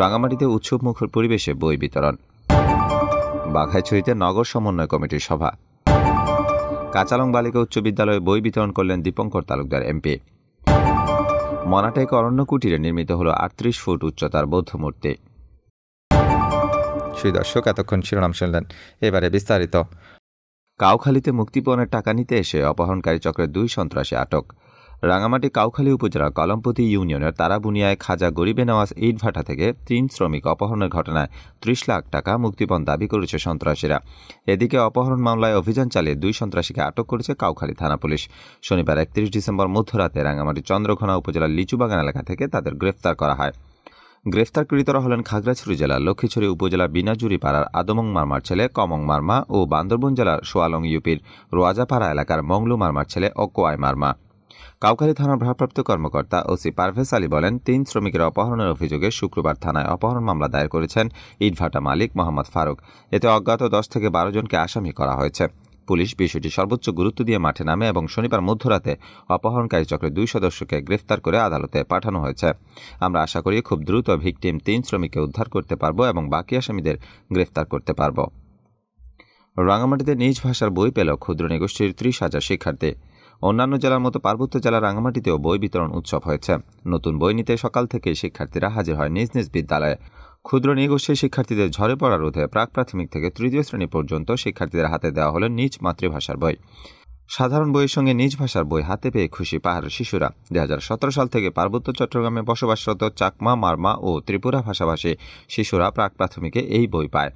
রাঙামাটিতে উৎসব মুখর পরিবেশে বই বিতরণ বাঘাইছড়িতে নগর সমন্বয় কমিটির সভা কাঁচালং বালিকা উচ্চ বিদ্যালয়ে বই বিতরণ করলেন দীপঙ্কর তালুকদার এমপি মনাটেক অরণ্য কুটিরে নির্মিত হল আটত্রিশ ফুট উচ্চতার বৌদ্ধ মূর্তি দর্শক এতক্ষণ শিরোনাম শুনলেন এবারে বিস্তারিত কাউখালীতে মুক্তিপণের টাকা নিতে এসে অপহরণকারী চক্রের দুই সন্ত্রাসী আটক রাঙামাটি কাউখালী উপজেলার কলমপতি ইউনিয়নের তারাবুনিয়ায় খাজা গরিবে নওয়াজ ইটভাটা ভাটা থেকে তিন শ্রমিক অপহরণের ঘটনায় ত্রিশ লাখ টাকা মুক্তিপণ দাবি করেছে সন্ত্রাসীরা এদিকে অপহরণ মামলায় অভিযান চালিয়ে দুই সন্ত্রাসীকে আটক করেছে কাউখালী থানা পুলিশ শনিবার একত্রিশ ডিসেম্বর মধ্যরাতে রাঙামাটি চন্দ্রঘনা উপজেলার লিচুবাগান এলাকা থেকে তাদের গ্রেফতার করা হয় গ্রেফতারকৃতরা হলেন খাগড়াছড়ি জেলার লক্ষ্মীছড়ি উপজেলার বিনাজুরি পাড়ার আদমং মারমার ছেলে কমং মারমা ও বান্দরবন জেলার সোয়ালং ইউপির রোয়াজাপাড়া এলাকার মংলু মারমার ছেলে অকোয়াই মারমা কাউকারি থানার ভারপ্রাপ্ত কর্মকর্তা ওসি পারভেজ আলী বলেন তিন শ্রমিকের অপহরণের অভিযোগে শুক্রবার থানায় অপহরণ মামলা দায়ের করেছেন ইটভাটা মালিক মোহাম্মদ ফারুক এতে অজ্ঞাত দশ থেকে বারো জনকে আসামি করা হয়েছে পুলিশ বিষয়টি সর্বোচ্চ গুরুত্ব দিয়ে মাঠে নামে এবং শনিবার মধ্যরাতে অপহরণকারী চক্রের দুই সদস্যকে গ্রেফতার করে আদালতে পাঠানো হয়েছে আমরা আশা করি খুব দ্রুত ভিকটিম তিন শ্রমিককে উদ্ধার করতে পারব এবং বাকি আসামিদের গ্রেফতার করতে পারব রাঙামাটিতে নিজ ভাষার বই পেল ক্ষুদ্র নিগোষ্ঠীর ত্রিশ হাজার শিক্ষার্থী অন্যান্য জেলার মতো পার্বত্য জেলা রাঙামাটিতেও বই বিতরণ উৎসব হয়েছে নতুন বই নিতে সকাল থেকে শিক্ষার্থীরা হাজির হয় নিজ নিজ বিদ্যালয়ে ক্ষুদ্র নিগোষ্ঠীর শিক্ষার্থীদের ঝরে পড়া রোধে প্রাক প্রাথমিক থেকে তৃতীয় শ্রেণী পর্যন্ত শিক্ষার্থীদের হাতে দেওয়া হলো নিজ মাতৃভাষার বই সাধারণ বইয়ের সঙ্গে নিজ ভাষার বই হাতে পেয়ে খুশি পাহাড়ের শিশুরা দু সাল থেকে পার্বত্য চট্টগ্রামে বসবাসরত চাকমা মারমা ও ত্রিপুরা ভাষাভাষী শিশুরা প্রাক প্রাথমিকে এই বই পায়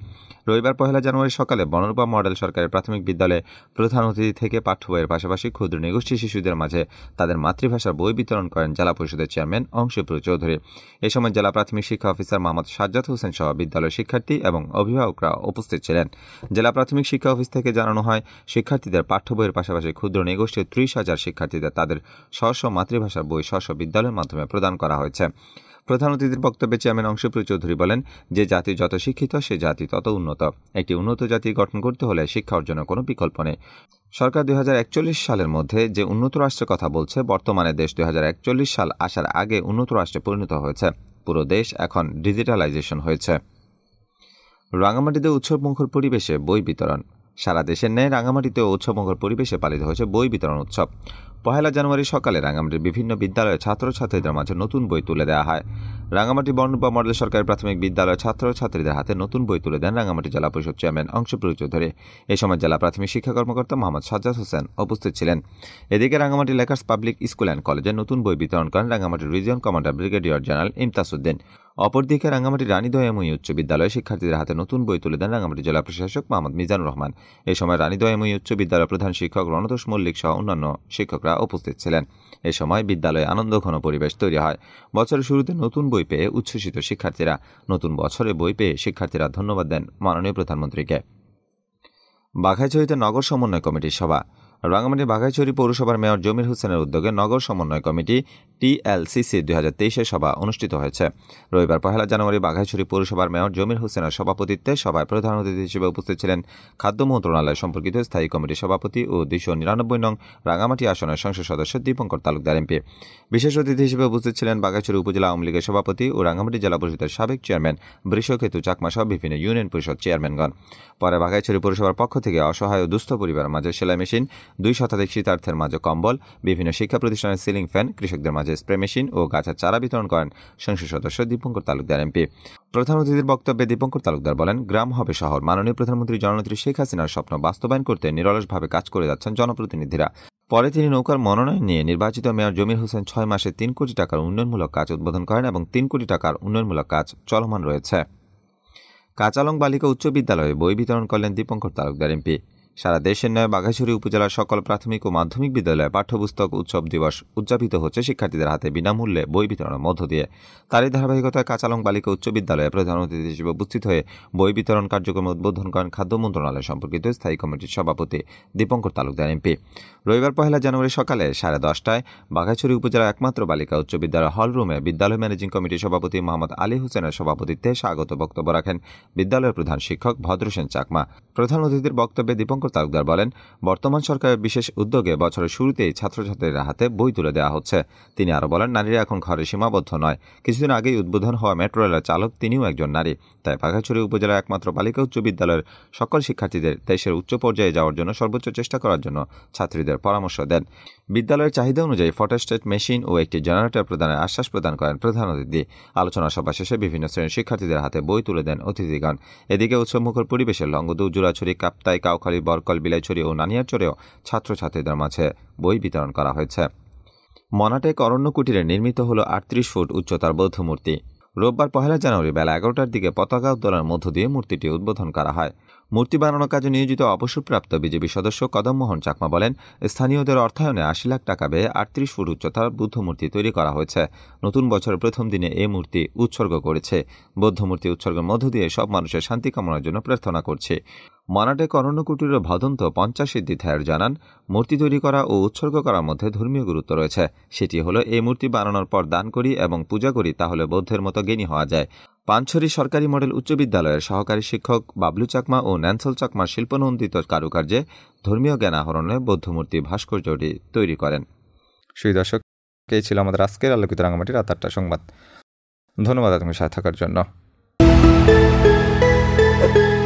রবিবার পহেলা জানুয়ারি সকালে বনরূপা মডেল সরকারি প্রাথমিক বিদ্যালয়ে প্রধান অতিথি থেকে পাঠ্য বইয়ের পাশাপাশি ক্ষুদ্র নিগোষ্ঠী শিশুদের মাঝে তাদের মাতৃভাষার বই বিতরণ করেন জেলা পরিষদের চেয়ারম্যান অংশুপুর চৌধুরী এ সময় জেলা প্রাথমিক শিক্ষা অফিসার মোহাম্মদ সাজ্জাদ হোসেন সহ বিদ্যালয়ের শিক্ষার্থী এবং অভিভাবকরা উপস্থিত ছিলেন জেলা প্রাথমিক শিক্ষা অফিস থেকে জানানো হয় শিক্ষার্থীদের পাঠ্য বইয়ের পাশাপাশি পাশাপাশি ক্ষুদ্র নিগোষ্ঠীর ত্রিশ হাজার শিক্ষার্থীদের তাদের স্ব মাতৃভাষার বই স্ব বিদ্যালয়ের মাধ্যমে প্রদান করা হয়েছে প্রধান অতিথির বক্তব্যে চেয়ারম্যান অংশপ্রিয় চৌধুরী বলেন যে জাতি যত শিক্ষিত সে জাতি তত উন্নত একটি উন্নত জাতি গঠন করতে হলে শিক্ষা অর্জনের কোনো বিকল্প নেই সরকার দুই সালের মধ্যে যে উন্নত রাষ্ট্রের কথা বলছে বর্তমানে দেশ দুই সাল আসার আগে উন্নত রাষ্ট্রে পরিণত হয়েছে পুরো দেশ এখন ডিজিটালাইজেশন হয়েছে রাঙামাটিতে উৎসবমুখর পরিবেশে বই বিতরণ সারা দেশের ন্যায় রাঙামাটিতে উৎসবমুখর পরিবেশে পালিত হয়েছে বই বিতরণ উৎসব পহেলা জানুয়ারি সকালে রাঙামাটির বিভিন্ন বিদ্যালয়ের ছাত্রছাত্রীদের মাঝে নতুন বই তুলে দেওয়া হয় রাঙামাটি বর্ণপা মডেল সরকারি প্রাথমিক বিদ্যালয়ের ছাত্রছাত্রীদের হাতে নতুন বই তুলে দেন রাঙামাটি জেলা পরিষদ চেয়ারম্যান অংশপ্রিয় চৌধুরী এ সময় জেলা প্রাথমিক শিক্ষা কর্মকর্তা মোহাম্মদ সাজ্জাদ হোসেন উপস্থিত ছিলেন এদিকে Rangamati Lakers public school and কলেজে নতুন বই বিতরণ করেন রাঙামাটির region commander brigadier general Imtasuddin অপরদিকে রাঙামাটি রানীদয়াময়ী উচ্চ বিদ্যালয়ে শিক্ষার্থীদের হাতে নতুন বই তুলে দেন রাঙামাটি জেলা প্রশাসক মোহাম্মদ মিজানুর রহমান এ সময় রানীদয়াময়ী উচ্চ বিদ্যালয়ের প্রধান শিক্ষক রণতোষ মল্লিক সহ অন্যান্য শিক্ষকরা শিক্ষকরা উপস্থিত ছিলেন এ সময় বিদ্যালয়ে আনন্দ ঘন পরিবেশ তৈরি হয় বছরের শুরুতে নতুন বই পেয়ে উচ্ছ্বসিত শিক্ষার্থীরা নতুন বছরে বই পেয়ে শিক্ষার্থীরা ধন্যবাদ দেন মাননীয় প্রধানমন্ত্রীকে বাঘাইছড়িতে নগর সমন্বয় কমিটির সভা রাঙামাটি বাঘাইছড়ি পৌরসভার মেয়র জমির হোসেনের উদ্যোগে নগর সমন্বয় কমিটি টিএলসিসি দুই হাজার তেইশের সভা অনুষ্ঠিত হয়েছে রবিবার পহেলা জানুয়ারি বাঘাইছড়ি পৌরসভার মেয়র জমির হোসেনের সভাপতিত্বে সভায় প্রধান অতিথি হিসেবে উপস্থিত ছিলেন খাদ্য মন্ত্রণালয় সম্পর্কিত স্থায়ী কমিটির সভাপতি ও দুইশো নিরানব্বই নং রাঙামাটি আসনের সংসদ সদস্য দীপঙ্কর তালুকদার এমপি বিশেষ অতিথি হিসেবে উপস্থিত ছিলেন বাঘাইছড়ি উপজেলা আওয়ামী লীগের সভাপতি ও রাঙামাটি জেলা পরিষদের সাবেক চেয়ারম্যান বৃষকেতু চাকমা সহ বিভিন্ন ইউনিয়ন পরিষদ চেয়ারম্যানগণ পরে বাঘাইছড়ি পৌরসভার পক্ষ থেকে অসহায় ও দুস্থ পরিবারের মাঝে সেলাই মেশিন দুই শতাধিক শীতার্থের মাঝে কম্বল বিভিন্ন শিক্ষা প্রতিষ্ঠানের সিলিং ফ্যান কৃষকদের মাঝে স্প্রে মেশিন ও গাছের চারা বিতরণ করেন সংসদ সদস্য দীপঙ্কর তালুকদার এমপি প্রধান অতিথির বক্তব্যে দীপঙ্কর তালুকদার বলেন গ্রাম হবে শহর মাননীয় প্রধানমন্ত্রী জননেত্রী শেখ হাসিনার স্বপ্ন বাস্তবায়ন করতে নিরলসভাবে কাজ করে যাচ্ছেন জনপ্রতিনিধিরা পরে তিনি নৌকার মনোনয়ন নিয়ে নির্বাচিত মেয়র জমির হোসেন ছয় মাসে তিন কোটি টাকার উন্নয়নমূলক কাজ উদ্বোধন করেন এবং তিন কোটি টাকার উন্নয়নমূলক কাজ চলমান রয়েছে কাঁচালং বালিকা উচ্চ বিদ্যালয়ে বই বিতরণ করলেন দীপঙ্কর তালুকদার এমপি সারা দেশের নয় বাঘাছড়ি উপজেলার সকল প্রাথমিক ও মাধ্যমিক বিদ্যালয়ে পাঠ্যপুস্তক উৎসব দিবস উদযাপিত হচ্ছে শিক্ষার্থীদের হাতে বিনামূল্যে বই বিতরণের মধ্য দিয়ে তারই ধারাবাহিকতায় কাঁচালং বালিকা উচ্চ বিদ্যালয়ে প্রধান অতিথি হিসেবে উপস্থিত হয়ে বই বিতরণ কার্যক্রম উদ্বোধন করেন খাদ্য মন্ত্রণালয় সম্পর্কিত স্থায়ী কমিটির সভাপতি দীপঙ্কর তালুকদার এমপি রবিবার পহেলা জানুয়ারি সকালে সাড়ে দশটায় বাঘাছড়ি উপজেলার একমাত্র বালিকা উচ্চ বিদ্যালয় হলরুমে বিদ্যালয় ম্যানেজিং কমিটির সভাপতি মোহাম্মদ আলী হোসেনের সভাপতিত্বে স্বাগত বক্তব্য রাখেন বিদ্যালয়ের প্রধান শিক্ষক ভদ্রসেন চাকমা প্রধান অতিথির বক্তব্যে দীপঙ্কর তালুকদার বলেন বর্তমান সরকারের বিশেষ উদ্যোগে বছরের শুরুতেই ছাত্রছাত্রীদের হাতে বই তুলে দেওয়া হচ্ছে তিনি আরও বলেন নারীরা এখন ঘরে সীমাবদ্ধ নয় কিছুদিন আগেই উদ্বোধন হওয়া মেট্রো রেলের চালক তিনিও একজন নারী তাই পাখাছড়ি উপজেলার একমাত্র বালিকা উচ্চ বিদ্যালয়ের সকল শিক্ষার্থীদের দেশের উচ্চ পর্যায়ে যাওয়ার জন্য সর্বোচ্চ চেষ্টা করার জন্য ছাত্রীদের পরামর্শ দেন বিদ্যালয়ের চাহিদা অনুযায়ী ফটোস্টেট মেশিন ও একটি জেনারেটর প্রদানের আশ্বাস প্রদান করেন প্রধান অতিথি আলোচনা সভা শেষে বিভিন্ন শ্রেণীর শিক্ষার্থীদের হাতে বই তুলে দেন অতিথিগণ এদিকে উৎসবমুখর পরিবেশের লঙ্গদু জুরাছড়ি কাপ্তাই কাউখালী বরকল বিলাইছড়ি ও নানিয়ারচরেও ছাত্রছাত্রীদের মাঝে বই বিতরণ করা হয়েছে মনাটেক অরণ্য কুটিরে নির্মিত হল আটত্রিশ ফুট উচ্চতার বৌদ্ধ মূর্তি রোববার পহেলা জানুয়ারি বেলা এগারোটার দিকে পতাকা উত্তোলনের মধ্য দিয়ে মূর্তিটি উদ্বোধন করা হয় মূর্তি বানানোর কাজে নিয়োজিত অবসরপ্রাপ্ত বিজেপি সদস্য কদমমোহন চাকমা বলেন স্থানীয়দের অর্থায়নে আশি লাখ টাকা ব্যয়ে আটত্রিশ ফুট উচ্চতার বুদ্ধ মূর্তি তৈরি করা হয়েছে নতুন বছরের প্রথম দিনে এই মূর্তি উৎসর্গ করেছে বৌদ্ধ মূর্তি উৎসর্গের মধ্য দিয়ে সব মানুষের শান্তি কামনার জন্য প্রার্থনা করছে মানাটেক অরণ্যকুটির ভাদন্ত পঞ্চাশ সিদ্ধিথায়ের জানান মূর্তি তৈরি করা ও উৎসর্গ করার মধ্যে ধর্মীয় গুরুত্ব রয়েছে সেটি হলো এই মূর্তি বানানোর পর দান করি এবং পূজা করি তাহলে বৌদ্ধের মতো জ্ঞানী হওয়া যায় পাঞ্ছরি সরকারি মডেল উচ্চ বিদ্যালয়ের সহকারী শিক্ষক বাবলু চাকমা ও ন্যান্সল চাকমার শিল্পনন্দিত কারুকার্যে ধর্মীয় জ্ঞান আহরণে বৌদ্ধমূর্তি ভাস্কর্যটি তৈরি করেন সেই দর্শক ছিল আমাদের আজকের আলোকিত রাঙামাটির রাত আটটা সংবাদ ধন্যবাদ আপনার সাথে থাকার জন্য